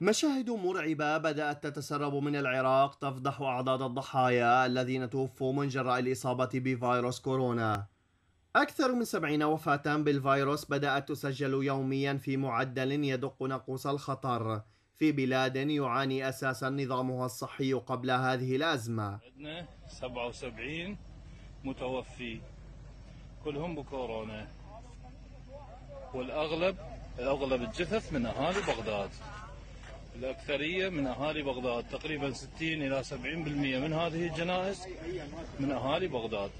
مشاهد مرعبة بدأت تتسرب من العراق تفضح أعداد الضحايا الذين توفوا من جراء الإصابة بفيروس كورونا أكثر من سبعين وفاة بالفيروس بدأت تسجل يوميا في معدل يدق نقوص الخطر في بلاد يعاني أساسا نظامها الصحي قبل هذه الأزمة عندنا 77 متوفي كلهم بكورونا والأغلب الأغلب الجثث من أهالي بغداد الأكثرية من أهالي بغداد تقريبا 60 إلى 70% من هذه الجنائز من أهالي بغداد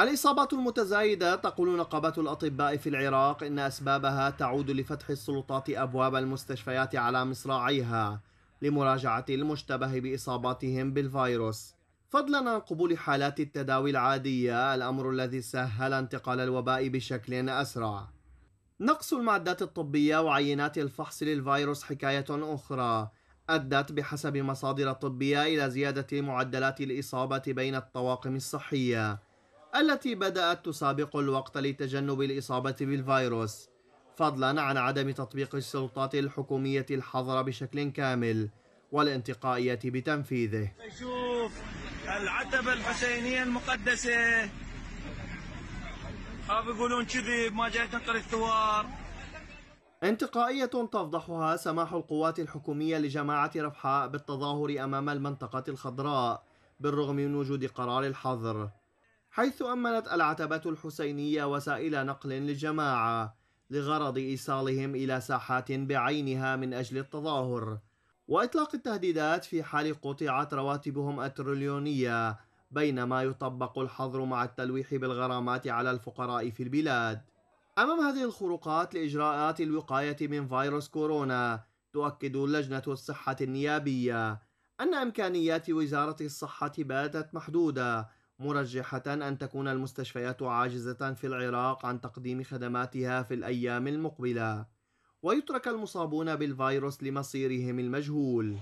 الإصابات المتزايدة تقول نقابة الأطباء في العراق إن أسبابها تعود لفتح السلطات أبواب المستشفيات على مصراعيها لمراجعة المشتبه بإصاباتهم بالفيروس فضلا عن قبول حالات التداوي العادية الأمر الذي سهل انتقال الوباء بشكل أسرع نقص المعدات الطبية وعينات الفحص للفيروس حكاية أخرى أدت بحسب مصادر طبية إلى زيادة معدلات الإصابة بين الطواقم الصحية التي بدأت تسابق الوقت لتجنب الإصابة بالفيروس فضلا عن عدم تطبيق السلطات الحكومية الحظر بشكل كامل والانتقائية بتنفيذه نشوف العتبة الحسينية المقدسة هذا يقولون كذب ما جاي تنقل الثوار انتقائية تفضحها سماح القوات الحكومية لجماعة رفحاء بالتظاهر أمام المنطقة الخضراء بالرغم من وجود قرار الحظر حيث أمنت العتبة الحسينية وسائل نقل للجماعة لغرض إيصالهم إلى ساحات بعينها من أجل التظاهر وإطلاق التهديدات في حال قطعت رواتبهم التريليونية بينما يطبق الحظر مع التلويح بالغرامات على الفقراء في البلاد أمام هذه الخروقات لإجراءات الوقاية من فيروس كورونا تؤكد لجنة الصحة النيابية أن إمكانيات وزارة الصحة باتت محدودة مرجحة أن تكون المستشفيات عاجزة في العراق عن تقديم خدماتها في الأيام المقبلة ويترك المصابون بالفيروس لمصيرهم المجهول